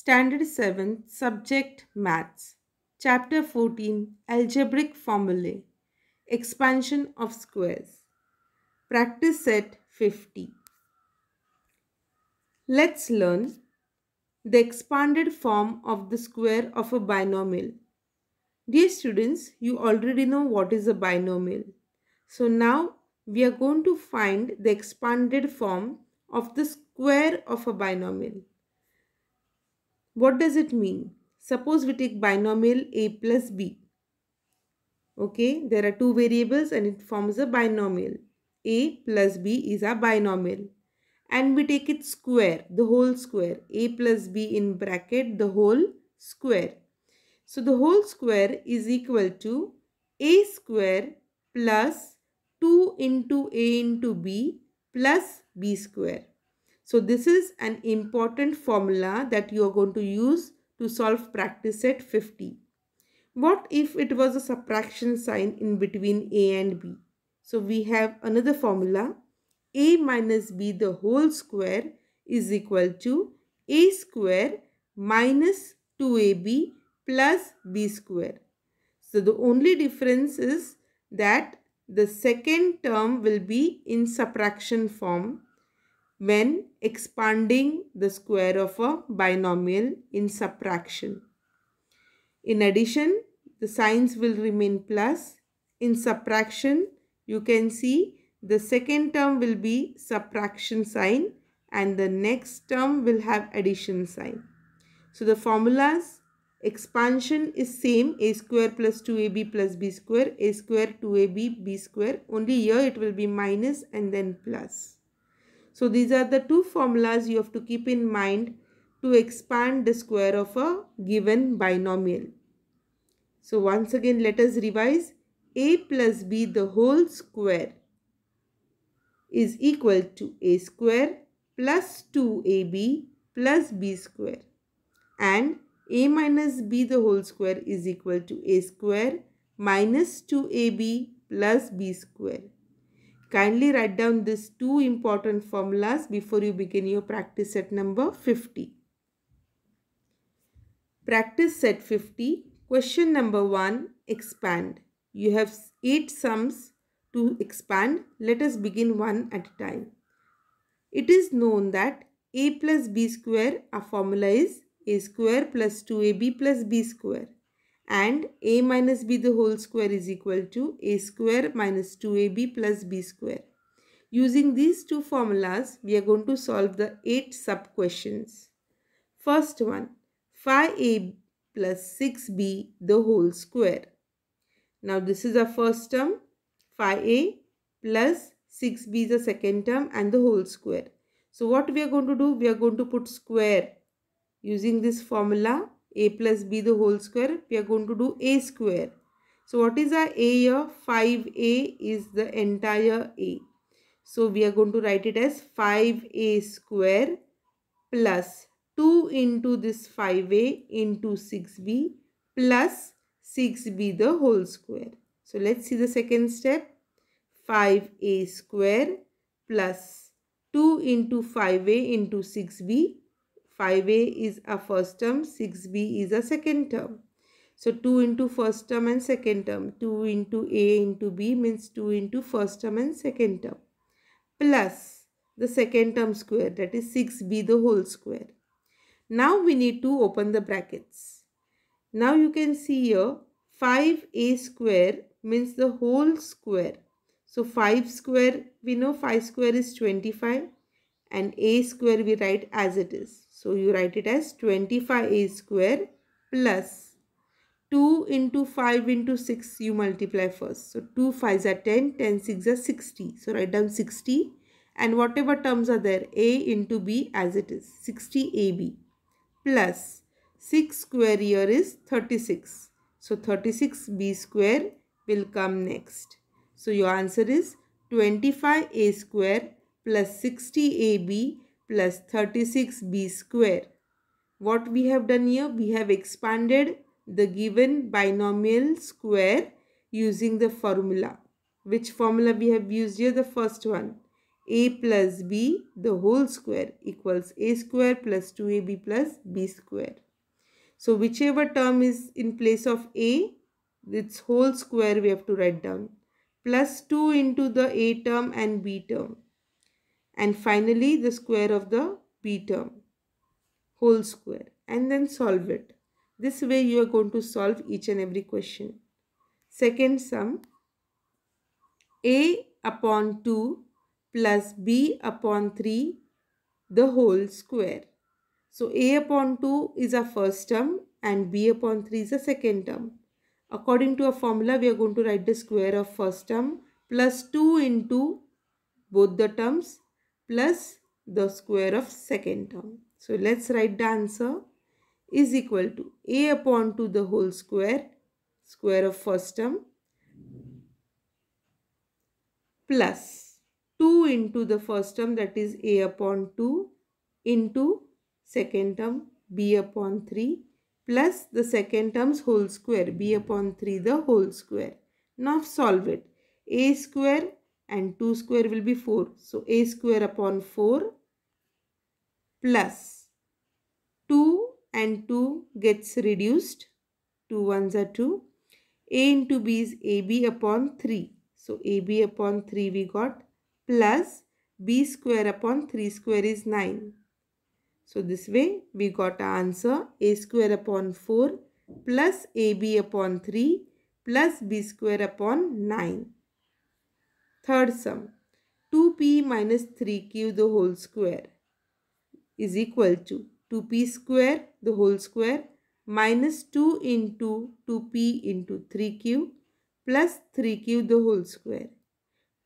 Standard 7, Subject Maths, Chapter 14, Algebraic Formulae, Expansion of Squares, Practice Set 50. Let's learn the expanded form of the square of a binomial. Dear students, you already know what is a binomial. So now we are going to find the expanded form of the square of a binomial. What does it mean? Suppose we take binomial a plus b. Okay, there are two variables and it forms a binomial. a plus b is a binomial. And we take its square, the whole square. a plus b in bracket, the whole square. So the whole square is equal to a square plus 2 into a into b plus b square. So this is an important formula that you are going to use to solve practice set 50. What if it was a subtraction sign in between A and B? So we have another formula. A minus B the whole square is equal to A square minus 2AB plus B square. So the only difference is that the second term will be in subtraction form when expanding the square of a binomial in subtraction. In addition, the signs will remain plus. In subtraction, you can see the second term will be subtraction sign and the next term will have addition sign. So the formulas expansion is same a square plus 2ab plus b square a square 2ab b square only here it will be minus and then plus. So these are the two formulas you have to keep in mind to expand the square of a given binomial. So once again let us revise a plus b the whole square is equal to a square plus 2ab plus b square and a minus b the whole square is equal to a square minus 2ab plus b square. Kindly write down these two important formulas before you begin your practice set number 50. Practice set 50, question number 1, expand. You have 8 sums to expand. Let us begin one at a time. It is known that a plus b square, our formula is a square plus 2ab plus b square and a minus b the whole square is equal to a square minus 2ab plus b square. Using these two formulas, we are going to solve the 8 sub-questions. First one, 5a plus 6b the whole square. Now this is our first term, 5a plus 6b is the second term and the whole square. So what we are going to do? We are going to put square using this formula a plus b the whole square. We are going to do a square. So what is our a here? 5a is the entire a. So we are going to write it as 5a square plus 2 into this 5a into 6b plus 6b the whole square. So let's see the second step. 5a square plus 2 into 5a into 6b 5a is a first term, 6b is a second term. So 2 into first term and second term, 2 into a into b means 2 into first term and second term plus the second term square that is 6b the whole square. Now we need to open the brackets. Now you can see here 5a square means the whole square. So 5 square, we know 5 square is 25 and a square we write as it is. So you write it as 25a square plus 2 into 5 into 6 you multiply first. So 2 5s are 10, 10 6 are 60. So write down 60 and whatever terms are there a into b as it is 60ab plus 6 square here is 36. So 36b square will come next. So your answer is 25a square plus 60ab plus 36b square. What we have done here? We have expanded the given binomial square using the formula. Which formula we have used here? The first one. a plus b the whole square equals a square plus 2ab plus b square. So whichever term is in place of a, its whole square we have to write down. Plus 2 into the a term and b term and finally the square of the b term whole square and then solve it. This way you are going to solve each and every question. Second sum a upon 2 plus b upon 3 the whole square. So a upon 2 is our first term and b upon 3 is a second term. According to a formula we are going to write the square of first term plus 2 into both the terms plus the square of second term. So let's write the answer is equal to a upon 2 the whole square square of first term plus 2 into the first term that is a upon 2 into second term b upon 3 plus the second term's whole square b upon 3 the whole square. Now solve it. a square and 2 square will be 4. So a square upon 4 plus 2 and 2 gets reduced. 2 ones are 2. a into b is ab upon 3. So ab upon 3 we got plus b square upon 3 square is 9. So this way we got answer a square upon 4 plus ab upon 3 plus b square upon 9. Third sum 2p minus 3q the whole square is equal to 2p square the whole square minus 2 into 2p into 3q plus 3q the whole square.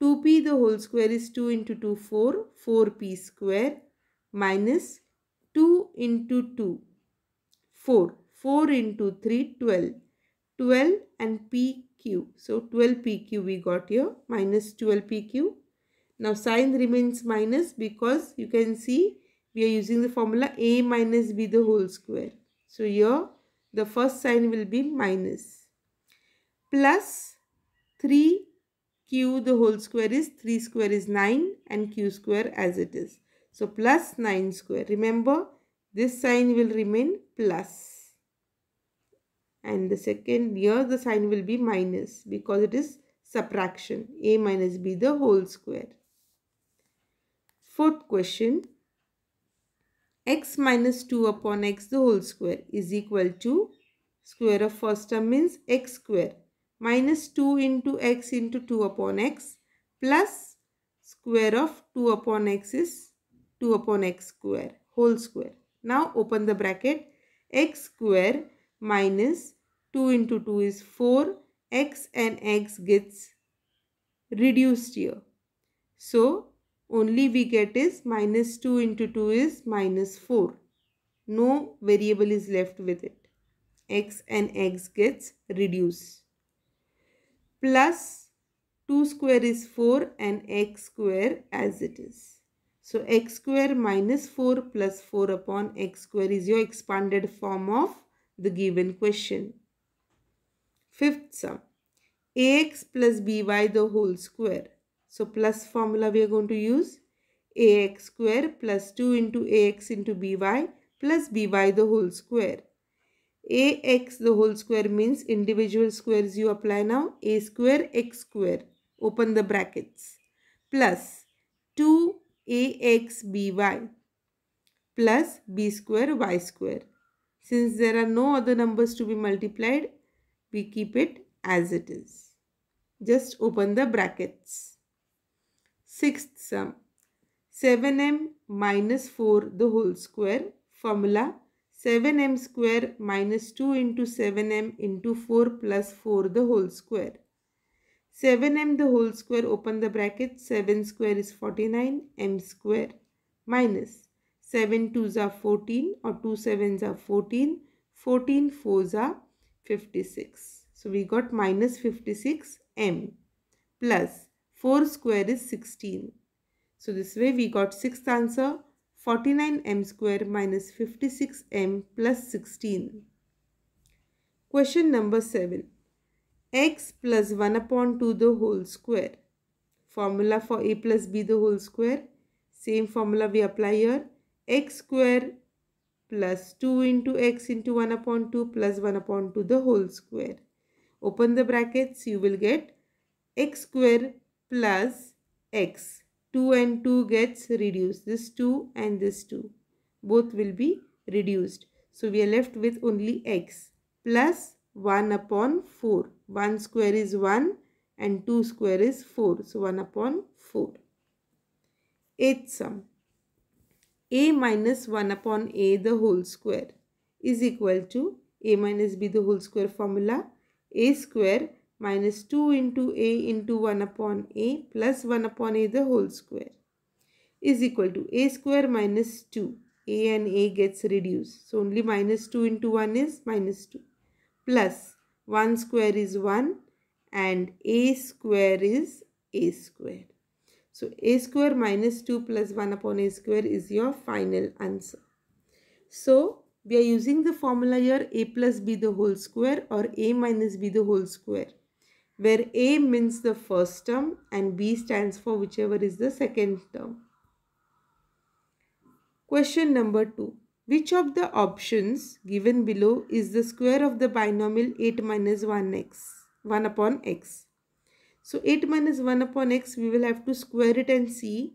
2p the whole square is 2 into 2 4 4p square minus 2 into 2 4 4 into 3 12 12 and p so 12pq we got here minus 12pq. Now sign remains minus because you can see we are using the formula a minus b the whole square. So here the first sign will be minus plus 3q the whole square is 3 square is 9 and q square as it is. So plus 9 square. Remember this sign will remain plus and the second here the sign will be minus because it is subtraction a minus b the whole square. Fourth question x minus 2 upon x the whole square is equal to square of first term means x square minus 2 into x into 2 upon x plus square of 2 upon x is 2 upon x square whole square. Now open the bracket x square minus 2 into 2 is 4 x and x gets reduced here. So only we get is minus 2 into 2 is minus 4. No variable is left with it. x and x gets reduced. Plus 2 square is 4 and x square as it is. So x square minus 4 plus 4 upon x square is your expanded form of the given question. Fifth sum ax plus by the whole square. So plus formula we are going to use ax square plus 2 into ax into by plus by the whole square. ax the whole square means individual squares you apply now a square x square open the brackets plus 2 ax by plus b square y square since there are no other numbers to be multiplied, we keep it as it is. Just open the brackets. Sixth sum. 7m minus 4 the whole square. Formula 7m square minus 2 into 7m into 4 plus 4 the whole square. 7m the whole square open the bracket 7 square is 49 m square minus 7 twos are 14 or 2 sevens are 14. 14 fours are 56. So we got minus 56 m plus 4 square is 16. So this way we got sixth answer 49 m square minus 56 m plus 16. Question number 7. x plus 1 upon 2 the whole square. Formula for a plus b the whole square. Same formula we apply here x square plus 2 into x into 1 upon 2 plus 1 upon 2 the whole square. Open the brackets, you will get x square plus x. 2 and 2 gets reduced. This 2 and this 2. Both will be reduced. So we are left with only x plus 1 upon 4. 1 square is 1 and 2 square is 4. So 1 upon 4. Eighth sum a minus 1 upon a the whole square is equal to a minus b the whole square formula a square minus 2 into a into 1 upon a plus 1 upon a the whole square is equal to a square minus 2 a and a gets reduced so only minus 2 into 1 is minus 2 plus 1 square is 1 and a square is a square so a square minus 2 plus 1 upon a square is your final answer. So we are using the formula here a plus b the whole square or a minus b the whole square where a means the first term and b stands for whichever is the second term. Question number 2. Which of the options given below is the square of the binomial 8 minus 1x, 1 upon x? So 8 minus 1 upon x we will have to square it and see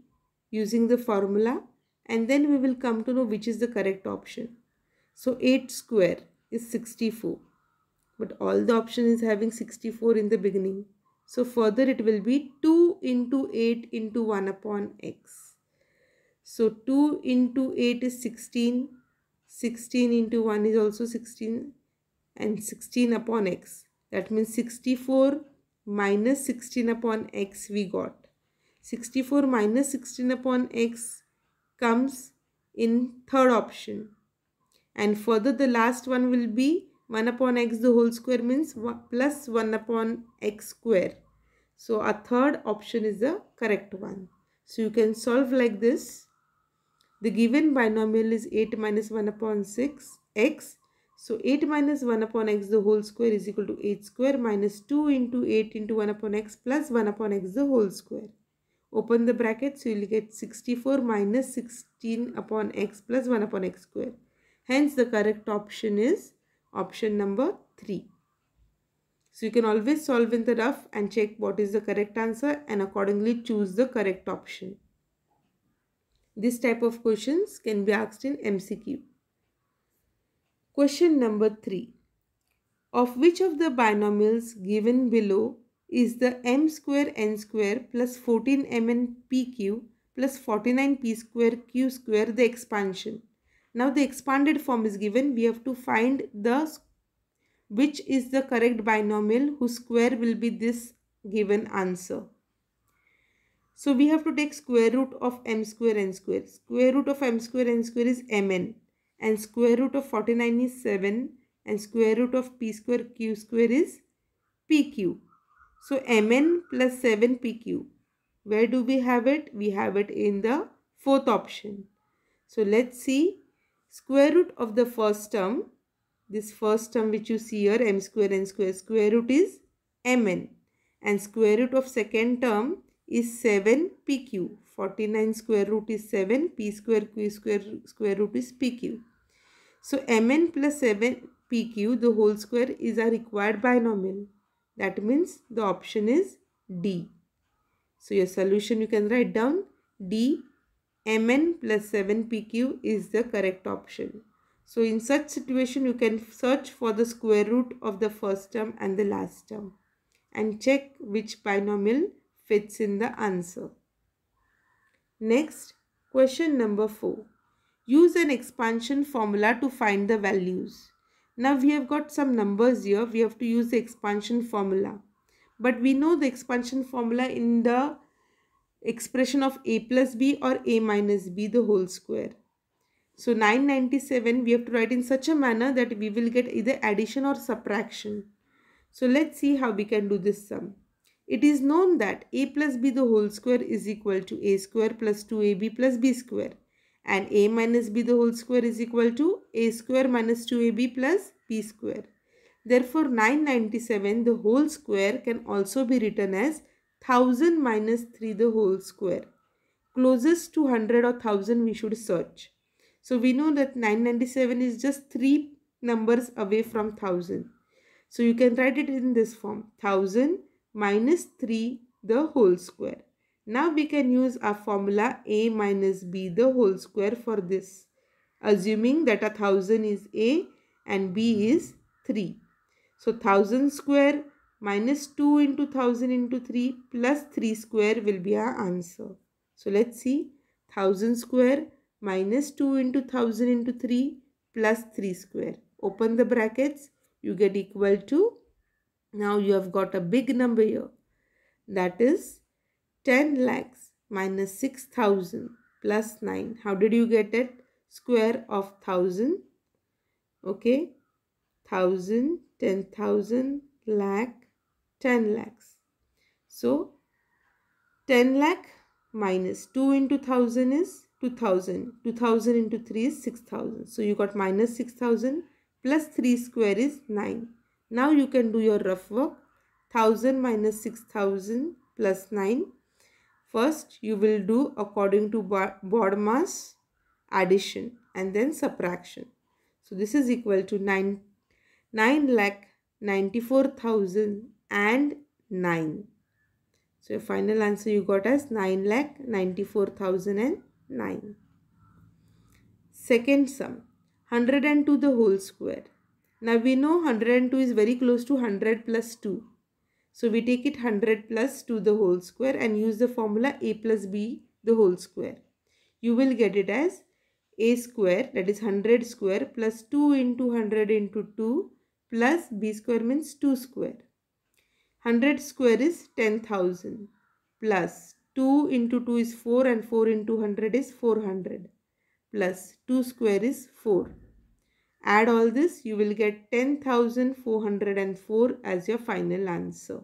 using the formula and then we will come to know which is the correct option. So 8 square is 64 but all the option is having 64 in the beginning. So further it will be 2 into 8 into 1 upon x. So 2 into 8 is 16, 16 into 1 is also 16 and 16 upon x. That means 64 minus 16 upon x we got. 64 minus 16 upon x comes in third option. And further the last one will be 1 upon x the whole square means 1 plus 1 upon x square. So a third option is the correct one. So you can solve like this. The given binomial is 8 minus 1 upon 6 x so 8 minus 1 upon x the whole square is equal to 8 square minus 2 into 8 into 1 upon x plus 1 upon x the whole square. Open the brackets, you will get 64 minus 16 upon x plus 1 upon x square. Hence the correct option is option number 3. So you can always solve in the rough and check what is the correct answer and accordingly choose the correct option. This type of questions can be asked in MCQ. Question number 3. Of which of the binomials given below is the m square n square plus 14mn pq plus 49p square q square the expansion. Now the expanded form is given. We have to find the which is the correct binomial whose square will be this given answer. So we have to take square root of m square n square. Square root of m square n square is mn and square root of 49 is 7 and square root of p square q square is pq. So mn plus 7pq. Where do we have it? We have it in the fourth option. So let's see square root of the first term. This first term which you see here m square n square square root is mn and square root of second term is 7pq. 49 square root is 7 p square q square square root is pq. So Mn plus 7PQ the whole square is a required binomial. That means the option is D. So your solution you can write down D Mn plus 7PQ is the correct option. So in such situation you can search for the square root of the first term and the last term and check which binomial fits in the answer. Next question number 4. Use an expansion formula to find the values. Now we have got some numbers here. We have to use the expansion formula. But we know the expansion formula in the expression of a plus b or a minus b the whole square. So 997 we have to write in such a manner that we will get either addition or subtraction. So let's see how we can do this sum. It is known that a plus b the whole square is equal to a square plus 2ab plus b square and a minus b the whole square is equal to a square minus 2ab plus b square. Therefore, 997 the whole square can also be written as 1000 minus 3 the whole square. Closest to 100 or 1000 we should search. So, we know that 997 is just 3 numbers away from 1000. So, you can write it in this form 1000 minus 3 the whole square. Now we can use our formula a minus b the whole square for this. Assuming that a thousand is a and b is 3. So thousand square minus 2 into 1000 into 3 plus 3 square will be our answer. So let's see 1000 square minus 2 into 1000 into 3 plus 3 square. Open the brackets you get equal to now you have got a big number here that is 10 lakhs minus 6000 plus 9. How did you get it? Square of 1000. Okay. 1000, 10,000, lakh, 10 lakhs. So 10 lakh minus 2 into 1000 is 2000. 2000 into 3 is 6000. So you got minus 6000 plus 3 square is 9. Now you can do your rough work. 1000 minus 6000 plus 9 First, you will do according to Bodmer's addition and then subtraction. So, this is equal to 9, 9 lakh 94,009. So, your final answer you got as 9 lakh 94,009. Second sum, 102 the whole square. Now, we know 102 is very close to 100 plus 2. So we take it 100 plus plus to the whole square and use the formula a plus b the whole square. You will get it as a square that is 100 square plus 2 into 100 into 2 plus b square means 2 square. 100 square is 10,000 plus 2 into 2 is 4 and 4 into 100 is 400 plus 2 square is 4. Add all this, you will get 10,404 as your final answer.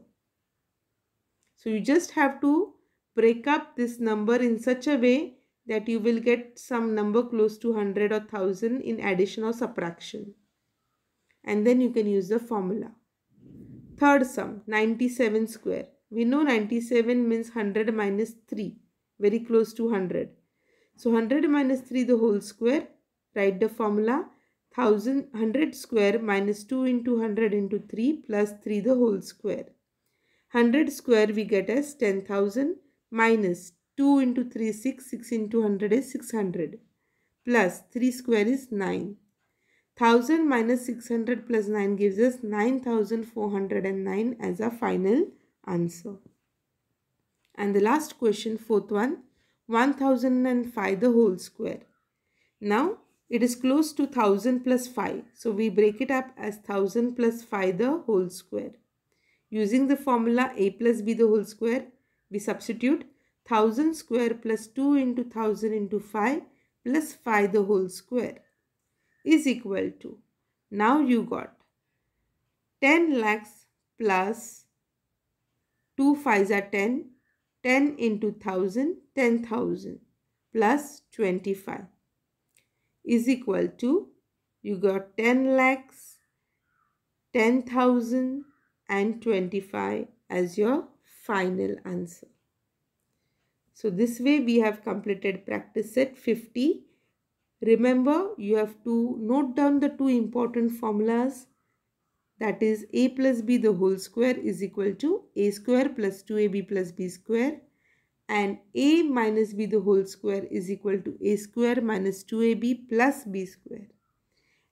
So you just have to break up this number in such a way that you will get some number close to 100 or 1000 in addition or subtraction. And then you can use the formula. Third sum, 97 square. We know 97 means 100 minus 3, very close to 100. So 100 minus 3 the whole square, write the formula thousand hundred square minus 2 into 100 into 3 plus 3 the whole square. 100 square we get as 10,000 minus 2 into 3 6, 6 into 100 is 600 plus 3 square is 9. 1000 minus 600 plus 9 gives us 9409 as our final answer. And the last question, fourth one, 1005 the whole square. Now it is close to 1000 plus 5. So we break it up as 1000 plus 5 the whole square. Using the formula a plus b the whole square, we substitute 1000 square plus 2 into 1000 into 5 plus 5 the whole square is equal to. Now you got 10 lakhs plus 2 fives are 10, 10 into 1000, 10,000 plus 25 is equal to you got 10 lakhs ten thousand and twenty five as your final answer. So this way we have completed practice set 50. Remember you have to note down the two important formulas that is a plus b the whole square is equal to a square plus 2ab plus b square and a minus b the whole square is equal to a square minus 2ab plus b square.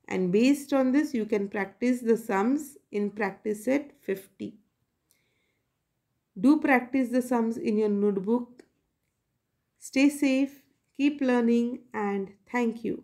And based on this, you can practice the sums in practice set 50. Do practice the sums in your notebook. Stay safe, keep learning and thank you.